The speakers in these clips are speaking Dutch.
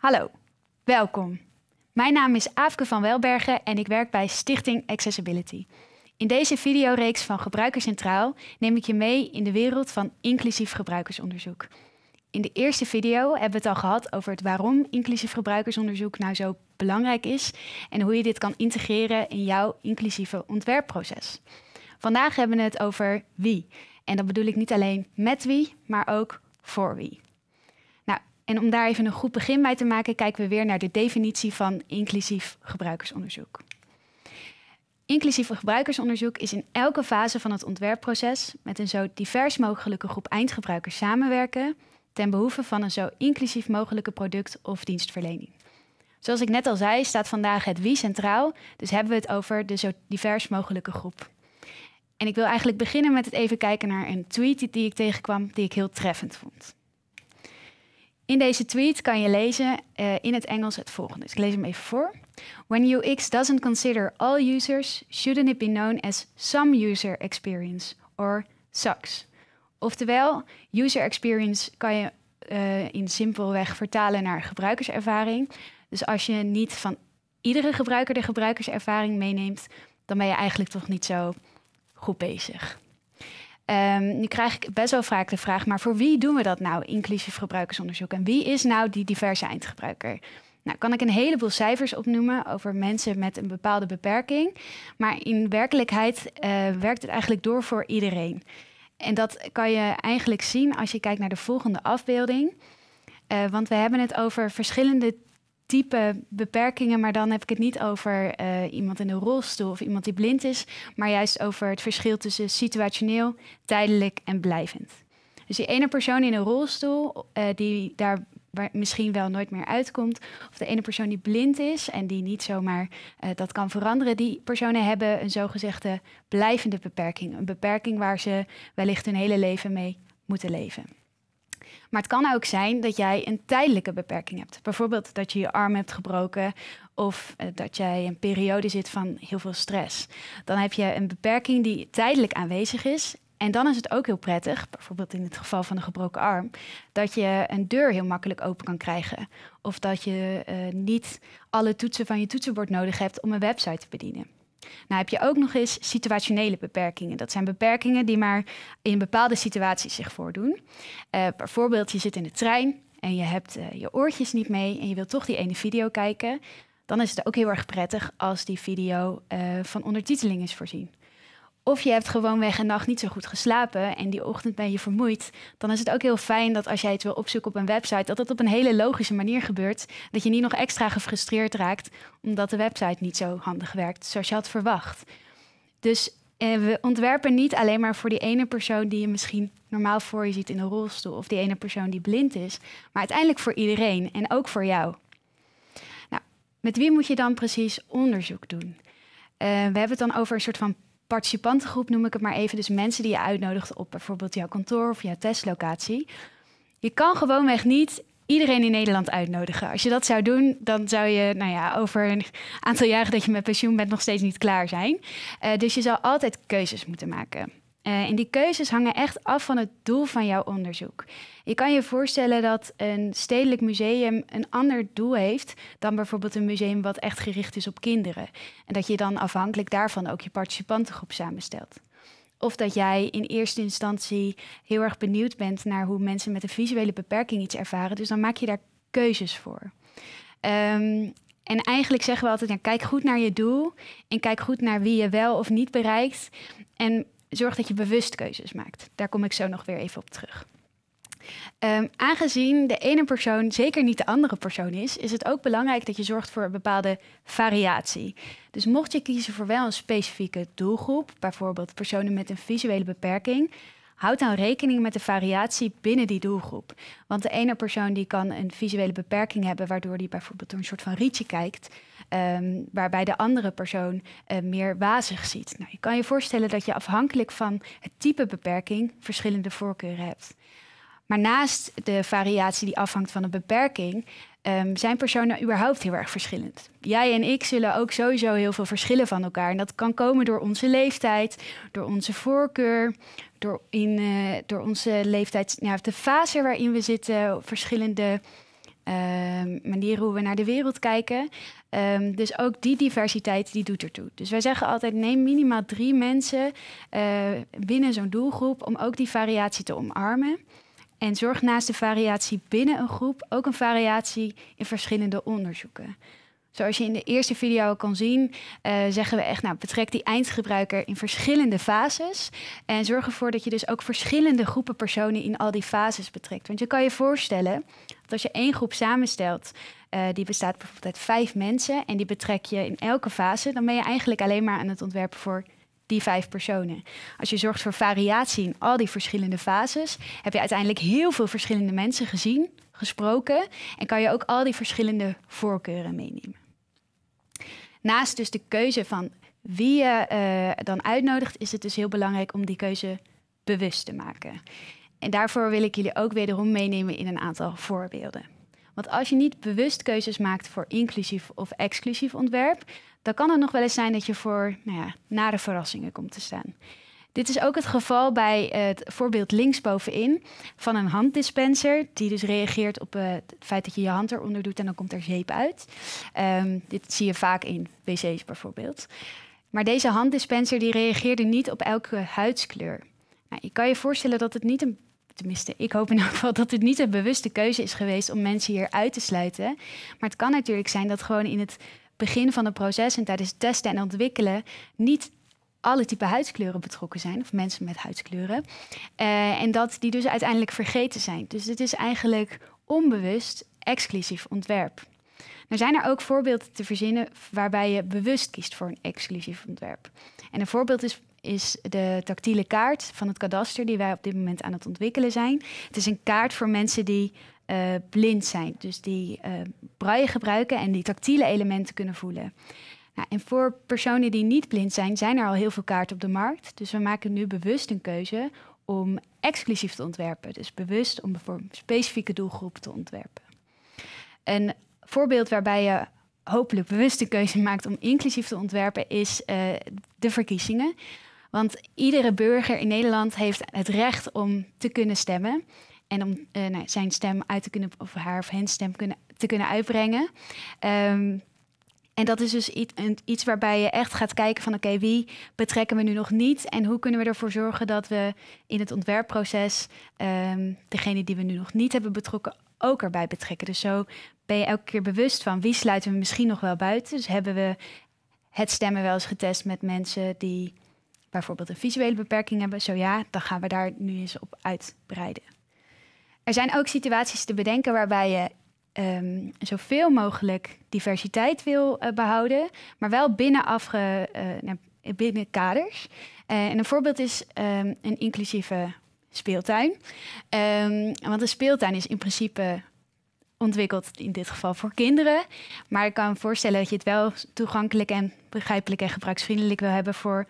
Hallo, welkom. Mijn naam is Aafke van Welbergen en ik werk bij Stichting Accessibility. In deze videoreeks van Gebruikers Centraal neem ik je mee in de wereld van inclusief gebruikersonderzoek. In de eerste video hebben we het al gehad over het waarom inclusief gebruikersonderzoek nou zo belangrijk is en hoe je dit kan integreren in jouw inclusieve ontwerpproces. Vandaag hebben we het over wie. En dat bedoel ik niet alleen met wie, maar ook voor wie. En om daar even een goed begin bij te maken, kijken we weer naar de definitie van inclusief gebruikersonderzoek. Inclusief gebruikersonderzoek is in elke fase van het ontwerpproces met een zo divers mogelijke groep eindgebruikers samenwerken ten behoeve van een zo inclusief mogelijke product of dienstverlening. Zoals ik net al zei, staat vandaag het wie centraal, dus hebben we het over de zo divers mogelijke groep. En ik wil eigenlijk beginnen met het even kijken naar een tweet die ik tegenkwam die ik heel treffend vond. In deze tweet kan je lezen eh, in het Engels het volgende. Dus ik lees hem even voor. When UX doesn't consider all users, shouldn't it be known as some user experience or sucks? Oftewel, user experience kan je eh, in simpelweg vertalen naar gebruikerservaring. Dus als je niet van iedere gebruiker de gebruikerservaring meeneemt, dan ben je eigenlijk toch niet zo goed bezig. Ehm, nu krijg ik best wel vaak de vraag, maar voor wie doen we dat nou, inclusief gebruikersonderzoek? En wie is nou die diverse eindgebruiker? Nou, kan ik een heleboel cijfers opnoemen over mensen met een bepaalde beperking. Maar in werkelijkheid eh, werkt het eigenlijk door voor iedereen. En dat kan je eigenlijk zien als je kijkt naar de volgende afbeelding. Eh, want we hebben het over verschillende type beperkingen. Maar dan heb ik het niet over eh, iemand in een rolstoel of iemand die blind is, maar juist over het verschil tussen situationeel, tijdelijk en blijvend. Dus die ene persoon in een rolstoel, eh, die daar misschien wel nooit meer uitkomt. Of de ene persoon die blind is en die niet zomaar eh, dat kan veranderen. Die personen hebben een zogezegde blijvende beperking. Een beperking waar ze wellicht hun hele leven mee moeten leven. Maar het kan ook zijn dat jij een tijdelijke beperking hebt. Bijvoorbeeld dat je je arm hebt gebroken of eh, dat jij een periode zit van heel veel stress. Dan heb je een beperking die tijdelijk aanwezig is. En dan is het ook heel prettig, bijvoorbeeld in het geval van een gebroken arm, dat je een deur heel makkelijk open kan krijgen. Of dat je eh, niet alle toetsen van je toetsenbord nodig hebt om een website te bedienen. Nou heb je ook nog eens situationele beperkingen. Dat zijn beperkingen die maar in bepaalde situaties zich voordoen. Eh, bijvoorbeeld, je zit in de trein en je hebt eh, je oortjes niet mee en je wilt toch die ene video kijken. Dan is het ook heel erg prettig als die video eh, van ondertiteling is voorzien. Of je hebt gewoon weg nacht niet zo goed geslapen en die ochtend ben je vermoeid. Dan is het ook heel fijn dat als jij het wil opzoeken op een website, dat dat op een hele logische manier gebeurt. Dat je niet nog extra gefrustreerd raakt omdat de website niet zo handig werkt zoals je had verwacht. Dus eh, we ontwerpen niet alleen maar voor die ene persoon die je misschien normaal voor je ziet in een rolstoel of die ene persoon die blind is, maar uiteindelijk voor iedereen en ook voor jou. Nou, met wie moet je dan precies onderzoek doen? Eh, we hebben het dan over een soort van participantengroep noem ik het maar even. Dus mensen die je uitnodigt op bijvoorbeeld jouw kantoor of jouw testlocatie. Je kan gewoonweg niet iedereen in Nederland uitnodigen. Als je dat zou doen, dan zou je nou ja, over een aantal jaren dat je met pensioen bent nog steeds niet klaar zijn. Eh, dus je zal altijd keuzes moeten maken. Uh, en die keuzes hangen echt af van het doel van jouw onderzoek. Je kan je voorstellen dat een stedelijk museum een ander doel heeft dan bijvoorbeeld een museum wat echt gericht is op kinderen. En dat je dan afhankelijk daarvan ook je participantengroep samenstelt. Of dat jij in eerste instantie heel erg benieuwd bent naar hoe mensen met een visuele beperking iets ervaren. Dus dan maak je daar keuzes voor. Ehm, en eigenlijk zeggen we altijd: ja, kijk goed naar je doel en kijk goed naar wie je wel of niet bereikt. En zorg dat je bewust keuzes maakt. Daar kom ik zo nog weer even op terug. Ehm, aangezien de ene persoon zeker niet de andere persoon is, is het ook belangrijk dat je zorgt voor een bepaalde variatie. Dus mocht je kiezen voor wel een specifieke doelgroep, bijvoorbeeld personen met een visuele beperking, Houd dan nou rekening met de variatie binnen die doelgroep. Want de ene persoon die kan een visuele beperking hebben, waardoor die bijvoorbeeld door een soort van rietje kijkt, ehm, waarbij de andere persoon eh, meer wazig ziet. Nou, je kan je voorstellen dat je afhankelijk van het type beperking verschillende voorkeuren hebt. Maar naast de variatie die afhangt van een beperking, Ehm, zijn personen überhaupt heel erg verschillend. Jij en ik zullen ook sowieso heel veel verschillen van elkaar. En dat kan komen door onze leeftijd, door onze voorkeur, door, in, eh, door onze leeftijd, ja, de fase waarin we zitten, verschillende ehm, manieren hoe we naar de wereld kijken. Ehm, dus ook die diversiteit die doet ertoe. Dus wij zeggen altijd: neem minimaal drie mensen eh, binnen zo'n doelgroep om ook die variatie te omarmen. En zorg naast de variatie binnen een groep ook een variatie in verschillende onderzoeken. Zoals je in de eerste video kan zien, eh, zeggen we echt, nou, betrek die eindgebruiker in verschillende fases. En zorg ervoor dat je dus ook verschillende groepen personen in al die fases betrekt. Want je kan je voorstellen dat als je één groep samenstelt, eh, die bestaat bijvoorbeeld uit vijf mensen, en die betrek je in elke fase, dan ben je eigenlijk alleen maar aan het ontwerpen voor die vijf personen. Als je zorgt voor variatie in al die verschillende fases, heb je uiteindelijk heel veel verschillende mensen gezien, gesproken en kan je ook al die verschillende voorkeuren meenemen. Naast dus de keuze van wie je eh, dan uitnodigt, is het dus heel belangrijk om die keuze bewust te maken. En daarvoor wil ik jullie ook wederom meenemen in een aantal voorbeelden. Want als je niet bewust keuzes maakt voor inclusief of exclusief ontwerp, dan kan het nog wel eens zijn dat je voor nou ja, nare verrassingen komt te staan. Dit is ook het geval bij het voorbeeld linksbovenin van een handdispenser, die dus reageert op eh, het feit dat je je hand eronder doet en dan komt er zeep uit. Ehm, dit zie je vaak in wc's bijvoorbeeld. Maar deze handdispenser die reageerde niet op elke huidskleur. Nou, kan je voorstellen dat het niet een tenminste, ik hoop in elk geval dat het niet een bewuste keuze is geweest om mensen hier uit te sluiten. Maar het kan natuurlijk zijn dat gewoon in het begin van het proces en tijdens het testen en ontwikkelen niet alle type huidskleuren betrokken zijn, of mensen met huidskleuren. Eh, en dat die dus uiteindelijk vergeten zijn. Dus het is eigenlijk onbewust exclusief ontwerp. Er zijn er ook voorbeelden te verzinnen waarbij je bewust kiest voor een exclusief ontwerp. En een voorbeeld is, is de tactiele kaart van het kadaster die wij op dit moment aan het ontwikkelen zijn. Het is een kaart voor mensen die eh, blind zijn. Dus die uh, braille gebruiken en die tactiele elementen kunnen voelen. Nou, en voor personen die niet blind zijn, zijn er al heel veel kaarten op de markt. Dus we maken nu bewust een keuze om exclusief te ontwerpen. Dus bewust om voor een specifieke doelgroep te ontwerpen. Een voorbeeld waarbij je hopelijk bewust een keuze maakt om inclusief te ontwerpen, is eh, de verkiezingen. Want iedere burger in Nederland heeft het recht om te kunnen stemmen. En om eh, nou, zijn stem uit te kunnen, of haar of hen stem kunnen, te kunnen uitbrengen. Ehm, en dat is dus iets, waarbij je echt gaat kijken van oké, wie betrekken we nu nog niet? En hoe kunnen we ervoor zorgen dat we in het ontwerpproces um, degene die we nu nog niet hebben betrokken ook erbij betrekken. Dus zo ben je elke keer bewust van wie sluiten we misschien nog wel buiten. Dus hebben we het stemmen wel eens getest met mensen die bijvoorbeeld een visuele beperking hebben. Zo ja, dan gaan we daar nu eens op uitbreiden. Er zijn ook situaties te bedenken waarbij je um, zoveel mogelijk diversiteit wil eh, behouden, maar wel binnen, afge, eh, binnen kaders. Eh, en een voorbeeld is ehm, een inclusieve speeltuin. Ehm, want een speeltuin is in principe ontwikkeld in dit geval voor kinderen. Maar ik kan me voorstellen dat je het wel toegankelijk en begrijpelijk en gebruiksvriendelijk wil hebben voor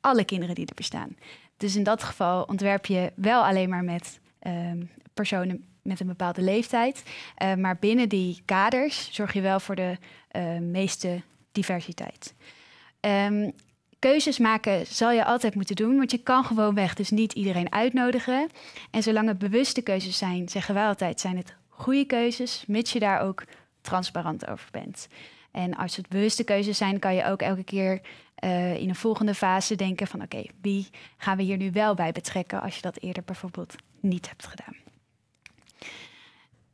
alle kinderen die er bestaan. Dus in dat geval ontwerp je wel alleen maar met personen met een bepaalde leeftijd. Eh, maar binnen die kaders zorg je wel voor de eh, meeste diversiteit. Ehm, keuzes maken zal je altijd moeten doen, want je kan gewoon weg, dus niet iedereen uitnodigen. En zolang het bewuste keuzes zijn, zeggen wij altijd, zijn het goede keuzes, mits je daar ook transparant over bent. En als het bewuste keuzes zijn, kan je ook elke keer eh, in een volgende fase denken van oké, wie gaan we hier nu wel bij betrekken als je dat eerder bijvoorbeeld niet hebt gedaan.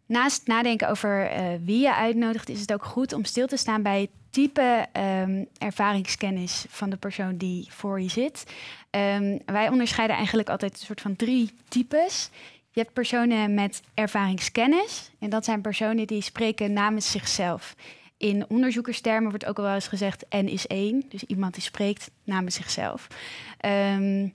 Naast nadenken over eh, wie je uitnodigt, is het ook goed om stil te staan bij het type ehm, ervaringskennis van de persoon die voor je zit. Ehm, wij onderscheiden eigenlijk altijd een soort van drie types. Je hebt personen met ervaringskennis en dat zijn personen die spreken namens zichzelf. In onderzoekerstermen wordt ook wel eens gezegd N is één, dus iemand die spreekt namens zichzelf. Ehm,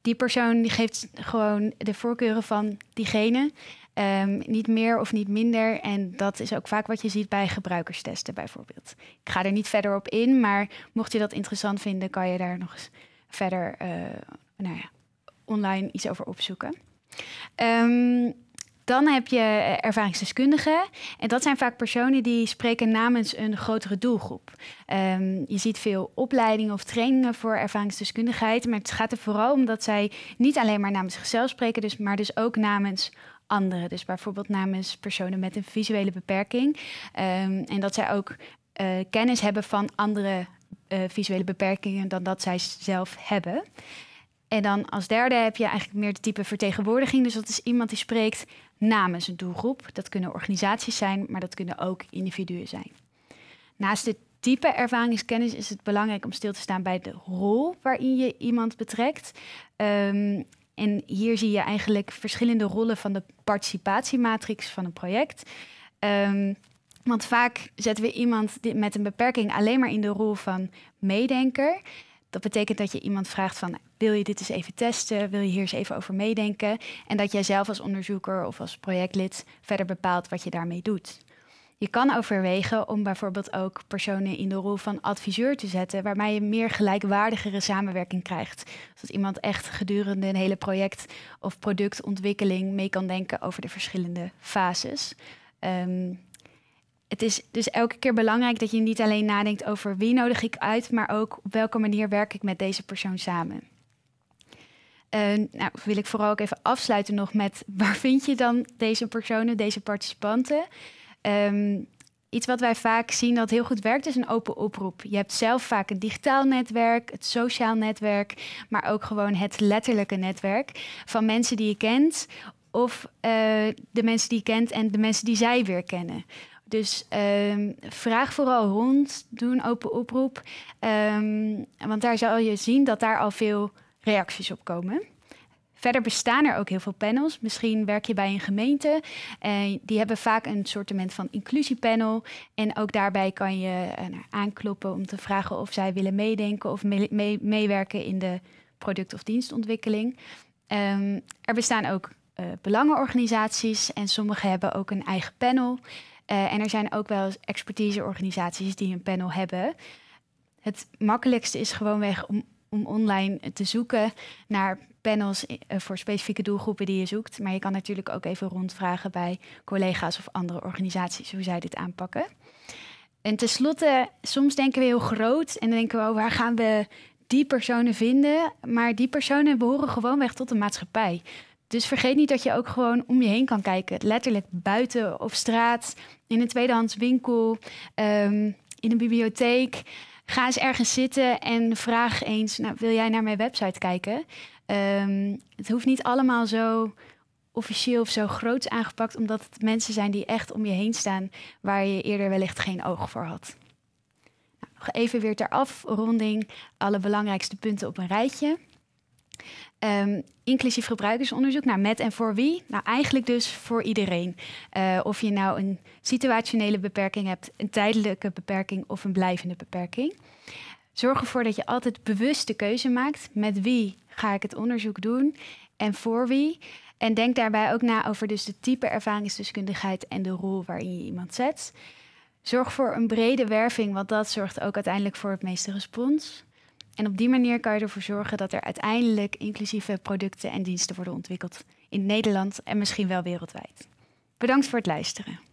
die persoon die geeft gewoon de voorkeuren van diegene. Ehm, niet meer of niet minder. En dat is ook vaak wat je ziet bij gebruikerstesten bijvoorbeeld. Ik ga er niet verder op in, maar mocht je dat interessant vinden, kan je daar nog eens verder eh, nou ja, online iets over opzoeken. Um, dan heb je eh, ervaringsdeskundigen. En dat zijn vaak personen die spreken namens een grotere doelgroep. Ehm, je ziet veel opleidingen of trainingen voor ervaringsdeskundigheid. Maar het gaat er vooral om dat zij niet alleen maar namens zichzelf spreken, dus, maar dus ook namens anderen. Dus bijvoorbeeld namens personen met een visuele beperking. Ehm, en dat zij ook eh, kennis hebben van andere eh, visuele beperkingen dan dat zij zelf hebben. En dan als derde heb je eigenlijk meer de type vertegenwoordiging. Dus dat is iemand die spreekt namens een doelgroep. Dat kunnen organisaties zijn, maar dat kunnen ook individuen zijn. Naast dit type ervaringskennis is het belangrijk om stil te staan bij de rol waarin je iemand betrekt. Ehm, en hier zie je eigenlijk verschillende rollen van de participatiematrix van een project. Ehm, want vaak zetten we iemand met een beperking alleen maar in de rol van meedenker. Dat betekent dat je iemand vraagt van wil je dit eens even testen, wil je hier eens even over meedenken en dat jij zelf als onderzoeker of als projectlid verder bepaalt wat je daarmee doet. Je kan overwegen om bijvoorbeeld ook personen in de rol van adviseur te zetten, waarmee je meer gelijkwaardigere samenwerking krijgt. Zodat dus iemand echt gedurende een hele project of productontwikkeling mee kan denken over de verschillende fases. Um, het is dus elke keer belangrijk dat je niet alleen nadenkt over wie nodig ik uit, maar ook op welke manier werk ik met deze persoon samen. Uh, nou, wil ik vooral ook even afsluiten nog met waar vind je dan deze personen, deze participanten? Um, iets wat wij vaak zien dat heel goed werkt, is een open oproep. Je hebt zelf vaak een digitaal netwerk, het sociaal netwerk, maar ook gewoon het letterlijke netwerk van mensen die je kent of eh, de mensen die je kent en de mensen die zij weer kennen. Dus ehm, vraag vooral rond, doe een open oproep. Ehm, want daar zal je zien dat daar al veel reacties op komen. Verder bestaan er ook heel veel panels. Misschien werk je bij een gemeente. en eh, die hebben vaak een sortiment van inclusiepanel. En ook daarbij kan je uh, aankloppen om te vragen of zij willen meedenken of meewerken in de product- of dienstontwikkeling. Ehm, er bestaan ook eh, belangenorganisaties en sommige hebben ook een eigen panel. Eh, en er zijn ook wel expertiseorganisaties die een panel hebben. Het makkelijkste is gewoonweg om, om online te zoeken naar panels eh, voor specifieke doelgroepen die je zoekt. Maar je kan natuurlijk ook even rondvragen bij collega's of andere organisaties hoe zij dit aanpakken. En tenslotte, soms denken we heel groot en denken we, oh, waar gaan we die personen vinden? Maar die personen behoren gewoonweg tot de maatschappij. Dus vergeet niet dat je ook gewoon om je heen kan kijken. Letterlijk buiten op straat, in een tweedehands winkel, ehm, in een bibliotheek. Ga eens ergens zitten en vraag eens: nou, wil jij naar mijn website kijken? Ehm, het hoeft niet allemaal zo officieel of zo groot aangepakt, omdat het mensen zijn die echt om je heen staan, waar je eerder wellicht geen oog voor had. Nou, nog even weer ter afronding alle belangrijkste punten op een rijtje. Um, inclusief gebruikersonderzoek, nou met en voor wie? Nou eigenlijk dus voor iedereen. Eh, of je nou een situationele beperking hebt, een tijdelijke beperking of een blijvende beperking. Zorg ervoor dat je altijd bewust de keuze maakt met wie ga ik het onderzoek doen en voor wie. En denk daarbij ook na over dus de type ervaringsdeskundigheid en de rol waarin je iemand zet. Zorg voor een brede werving, want dat zorgt ook uiteindelijk voor het meeste respons. En op die manier kan je ervoor zorgen dat er uiteindelijk inclusieve producten en diensten worden ontwikkeld in Nederland en misschien wel wereldwijd. Bedankt voor het luisteren.